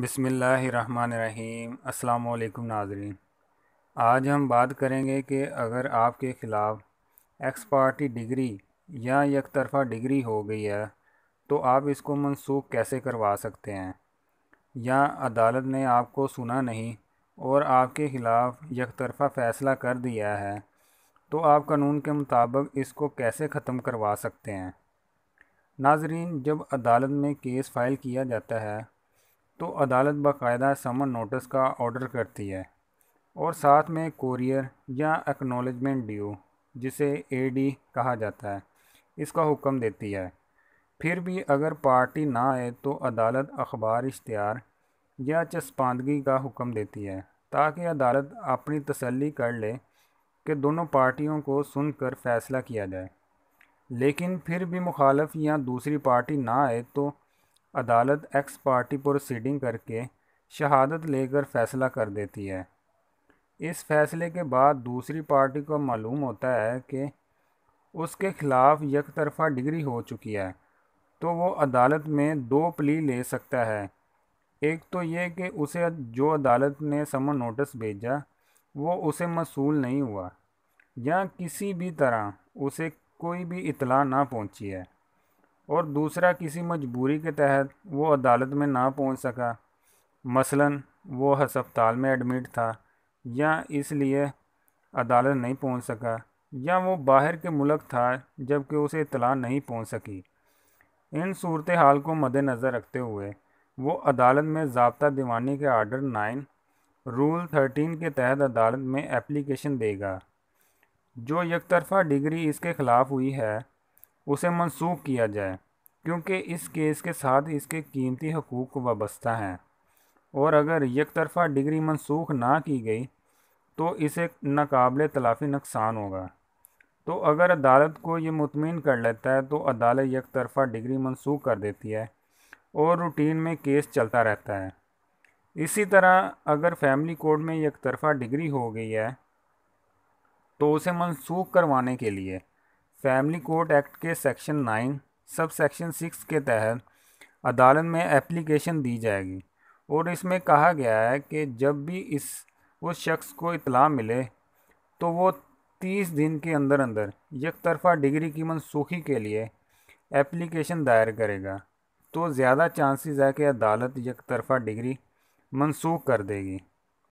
बसमीम् अल्लाम नाजरीन आज हम बात करेंगे कि अगर आपके ख़िलाफ़ एक्स पार्टी डिग्री या एक तरफ़ा डिग्री हो गई है तो आप इसको मनसूख कैसे करवा सकते हैं या अदालत ने आपको सुना नहीं और आपके ख़िलाफ़ एक तरफ़ा फ़ैसला कर दिया है तो आप कानून के मुताबिक इसको कैसे ख़त्म करवा सकते हैं नाजरीन जब अदालत में केस फ़ाइल किया जाता है तो अदालत बाकायदा समन नोटिस का ऑर्डर करती है और साथ में कोरियर या एक्नोलेजमेंट ड्यू जिसे एडी कहा जाता है इसका हुक्म देती है फिर भी अगर पार्टी ना आए तो अदालत अखबार इश्तार या चस्पांदगी का हुक्म देती है ताकि अदालत अपनी तसल्ली कर ले कि दोनों पार्टियों को सुनकर फ़ैसला किया जाए लेकिन फिर भी मुखालफ या दूसरी पार्टी ना आए तो अदालत एक्स पार्टी प्रोसीडिंग करके शहादत लेकर फ़ैसला कर देती है इस फैसले के बाद दूसरी पार्टी को मालूम होता है कि उसके ख़िलाफ़ यक तरफ़ा डिग्री हो चुकी है तो वो अदालत में दो प्ली ले सकता है एक तो ये कि उसे जो अदालत ने समन नोटिस भेजा वो उसे मसूल नहीं हुआ या किसी भी तरह उसे कोई भी इतला ना पहुंची है और दूसरा किसी मजबूरी के तहत वो अदालत में ना पहुंच सका मसलन वो हस्पताल में एडमिट था या इसलिए अदालत नहीं पहुंच सका या वो बाहर के मुल्क था जबकि उसे इतला नहीं पहुंच सकी इन सूरत हाल को मद्नजर रखते हुए वो अदालत में जबता दीवानी के आर्डर नाइन रूल थर्टीन के तहत अदालत में एप्लीकेशन देगा जो एक तरफा डिग्री इसके ख़िलाफ़ हुई है उसे मनसूख किया जाए क्योंकि इस केस के साथ इसके कीमती हकूक़ वाबस्ता हैं और अगर एक तरफ़ा डिग्री मनसूख ना की गई तो इसे नाकबिल तलाफ़ी नुकसान होगा तो अगर अदालत को ये मुतमिन कर लेता है तो अदालत एक तरफ़ा डिग्री मनसूख कर देती है और रूटीन में केस चलता रहता है इसी तरह अगर फैमिली कोर्ट में एक तरफ़ा डिग्री हो गई है तो उसे मनसूख करवाने के लिए फैमिली कोर्ट एक्ट के section nine sub section six के तहत अदालत में एप्लीकेशन दी जाएगी और इसमें कहा गया है कि जब भी इस उस शख्स को इतला मिले तो वो तीस दिन के अंदर अंदर एक तरफ़ा डिग्री की मनसूखी के लिए एप्लीकेशन दायर करेगा तो ज़्यादा चांसेस है कि अदालत एक तरफ़ा डिग्री मनसूख कर देगी